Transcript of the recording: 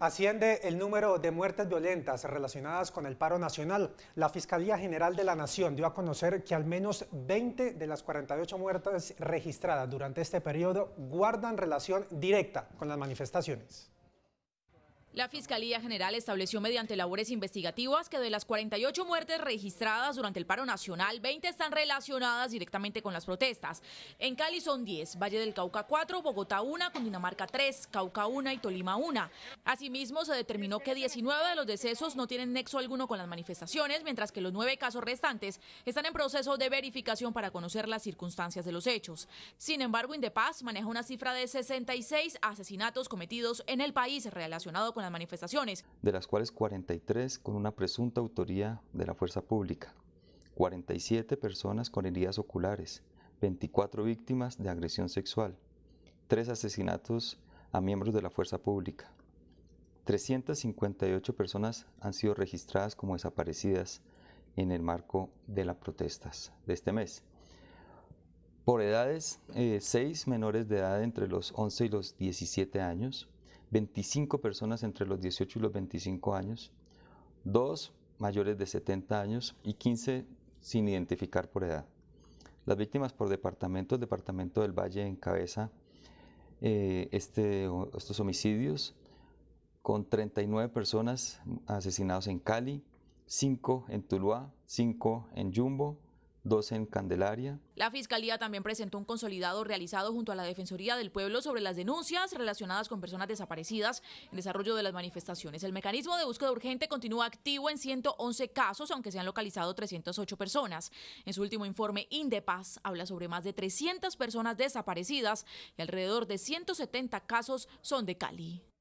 Asciende el número de muertes violentas relacionadas con el paro nacional. La Fiscalía General de la Nación dio a conocer que al menos 20 de las 48 muertes registradas durante este periodo guardan relación directa con las manifestaciones. La Fiscalía General estableció mediante labores investigativas que de las 48 muertes registradas durante el paro nacional, 20 están relacionadas directamente con las protestas. En Cali son 10, Valle del Cauca 4, Bogotá 1, Cundinamarca 3, Cauca 1 y Tolima 1. Asimismo, se determinó que 19 de los decesos no tienen nexo alguno con las manifestaciones, mientras que los 9 casos restantes están en proceso de verificación para conocer las circunstancias de los hechos. Sin embargo, Indepaz maneja una cifra de 66 asesinatos cometidos en el país relacionado con manifestaciones. De las cuales 43 con una presunta autoría de la fuerza pública, 47 personas con heridas oculares, 24 víctimas de agresión sexual, 3 asesinatos a miembros de la fuerza pública. 358 personas han sido registradas como desaparecidas en el marco de las protestas de este mes. Por edades, 6 eh, menores de edad entre los 11 y los 17 años, 25 personas entre los 18 y los 25 años, 2 mayores de 70 años y 15 sin identificar por edad. Las víctimas por departamento, el departamento del Valle encabeza eh, este, estos homicidios con 39 personas asesinados en Cali, 5 en Tuluá, 5 en Yumbo, en Candelaria. La Fiscalía también presentó un consolidado realizado junto a la Defensoría del Pueblo sobre las denuncias relacionadas con personas desaparecidas en desarrollo de las manifestaciones. El mecanismo de búsqueda urgente continúa activo en 111 casos, aunque se han localizado 308 personas. En su último informe, Indepaz habla sobre más de 300 personas desaparecidas y alrededor de 170 casos son de Cali.